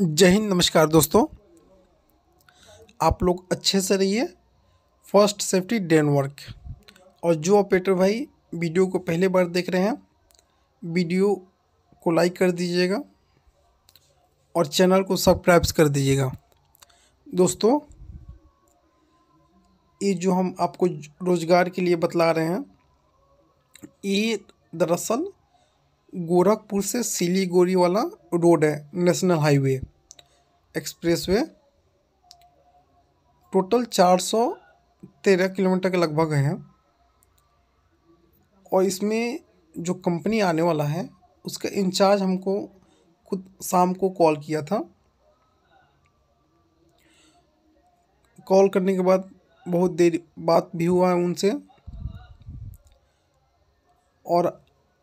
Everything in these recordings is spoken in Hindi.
जय हिंद नमस्कार दोस्तों आप लोग अच्छे से रहिए फर्स्ट सेफ्टी डेन वर्क और जो ऑपरेटर भाई वीडियो को पहले बार देख रहे हैं वीडियो को लाइक कर दीजिएगा और चैनल को सब्सक्राइब कर दीजिएगा दोस्तों ये जो हम आपको रोज़गार के लिए बतला रहे हैं ये दरअसल गोरखपुर से सिलीगुड़ी वाला रोड है नेशनल हाईवे एक्सप्रेसवे टोटल चार सौ तेरह किलोमीटर के लगभग है और इसमें जो कंपनी आने वाला है उसका इंचार्ज हमको खुद शाम को कॉल किया था कॉल करने के बाद बहुत देर बात भी हुआ है उनसे और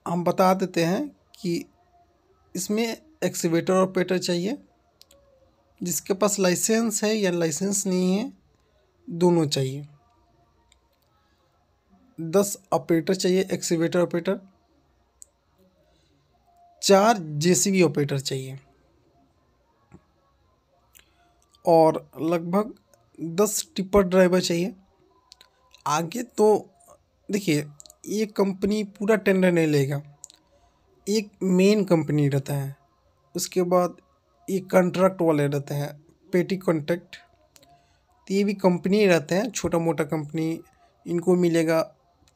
हम बता देते हैं कि इसमें एक्सीवेटर ऑपरेटर चाहिए जिसके पास लाइसेंस है या लाइसेंस नहीं है दोनों चाहिए दस ऑपरेटर चाहिए एक्सीवेटर ऑपरेटर चार जेसीबी ऑपरेटर चाहिए और लगभग दस टिपर ड्राइवर चाहिए आगे तो देखिए एक कंपनी पूरा टेंडर नहीं लेगा एक मेन कंपनी रहता है उसके बाद एक कॉन्ट्रैक्ट वाले रहते हैं पेटी कॉन्ट्रैक्ट तो ये भी कंपनी रहते हैं छोटा मोटा कंपनी इनको मिलेगा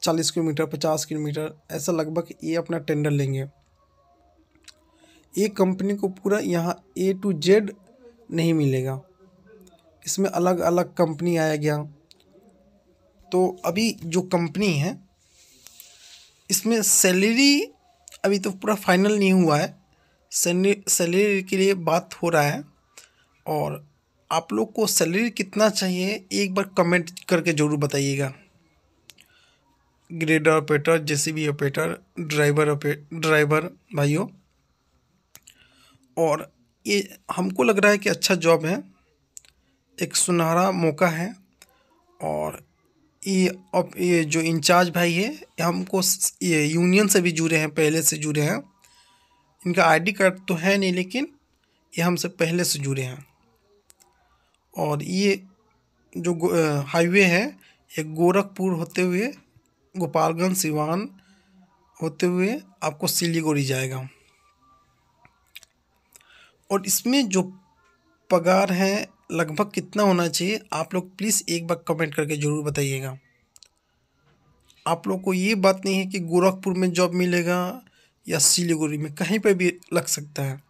चालीस किलोमीटर पचास किलोमीटर ऐसा लगभग ये अपना टेंडर लेंगे एक कंपनी को पूरा यहाँ ए टू जेड नहीं मिलेगा इसमें अलग अलग कंपनी आया गया तो अभी जो कंपनी है इसमें सैलरी अभी तो पूरा फाइनल नहीं हुआ है सैलरी के लिए बात हो रहा है और आप लोग को सैलरी कितना चाहिए एक बार कमेंट करके ज़रूर बताइएगा grader operator JCB operator driver driver भाइयों और ये हमको लग रहा है कि अच्छा जॉब है एक सुनहरा मौका है और ये ये जो इंचार्ज भाई है हमको ये यूनियन से भी जुड़े हैं पहले से जुड़े हैं इनका आईडी कार्ड तो है नहीं लेकिन ये हमसे पहले से जुड़े हैं और ये जो हाईवे है ये गोरखपुर होते हुए गोपालगंज सिवान होते हुए आपको सिलीगुड़ी जाएगा और इसमें जो पगार है लगभग कितना होना चाहिए आप लोग प्लीज़ एक बार कमेंट करके ज़रूर बताइएगा आप लोग को ये बात नहीं है कि गोरखपुर में जॉब मिलेगा या सिलीगुड़ी में कहीं पर भी लग सकता है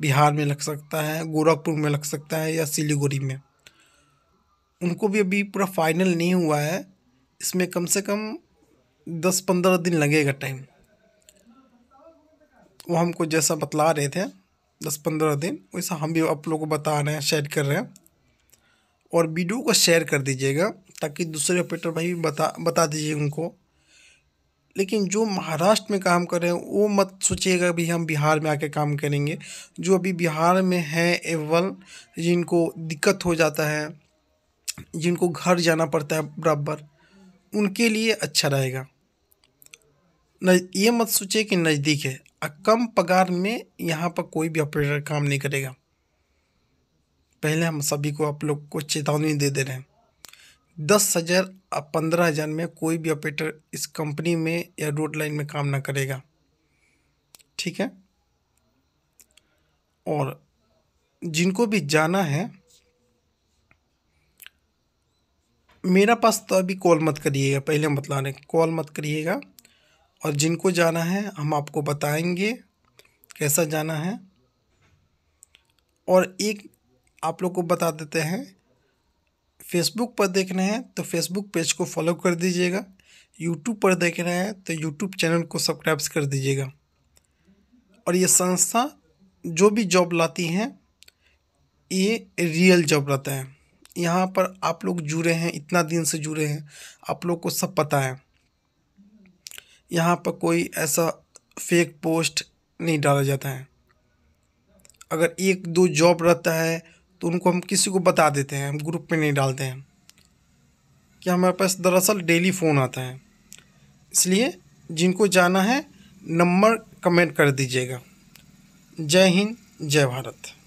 बिहार में लग सकता है गोरखपुर में लग सकता है या सिलीगुड़ी में उनको भी अभी पूरा फाइनल नहीं हुआ है इसमें कम से कम दस पंद्रह दिन लगेगा टाइम वो हमको जैसा बतला रहे थे दस पंद्रह दिन वैसा हम भी आप लोगों को बता रहे हैं शेयर कर रहे हैं और वीडियो को शेयर कर दीजिएगा ताकि दूसरे ऑपरेटर भाई भी बता बता दीजिए उनको लेकिन जो महाराष्ट्र में काम कर रहे हैं वो मत सोचिएगा भी हम बिहार में आके काम करेंगे जो अभी बिहार में हैं एवल जिनको दिक्कत हो जाता है जिनको घर जाना पड़ता है बराबर उनके लिए अच्छा रहेगा न ये मत सोचिए कि नज़दीक है कम पगार में यहाँ पर कोई भी ऑपरेटर काम नहीं करेगा पहले हम सभी को आप लोग को चेतावनी दे दे रहे हैं दस हज़ार और पंद्रह हज़ार में कोई भी ऑपरेटर इस कंपनी में या रोड लाइन में काम ना करेगा ठीक है और जिनको भी जाना है मेरा पास तो अभी कॉल मत करिएगा पहले मतलब रहे कॉल मत करिएगा और जिनको जाना है हम आपको बताएंगे कैसा जाना है और एक आप लोग को बता देते हैं फेसबुक पर देख रहे हैं तो फेसबुक पेज को फॉलो कर दीजिएगा यूट्यूब पर देख रहे हैं तो यूट्यूब चैनल को सब्सक्राइब कर दीजिएगा और ये संस्था जो भी जॉब लाती हैं ये रियल जॉब लाता है यहाँ पर आप लोग जुड़े हैं इतना दिन से जुड़े हैं आप लोग को सब पता है यहाँ पर कोई ऐसा फेक पोस्ट नहीं डाला जाता है अगर एक दो जॉब रहता है तो उनको हम किसी को बता देते हैं हम ग्रुप में नहीं डालते हैं कि हमारे पास दरअसल डेली फ़ोन आता है इसलिए जिनको जाना है नंबर कमेंट कर दीजिएगा जय हिंद जय भारत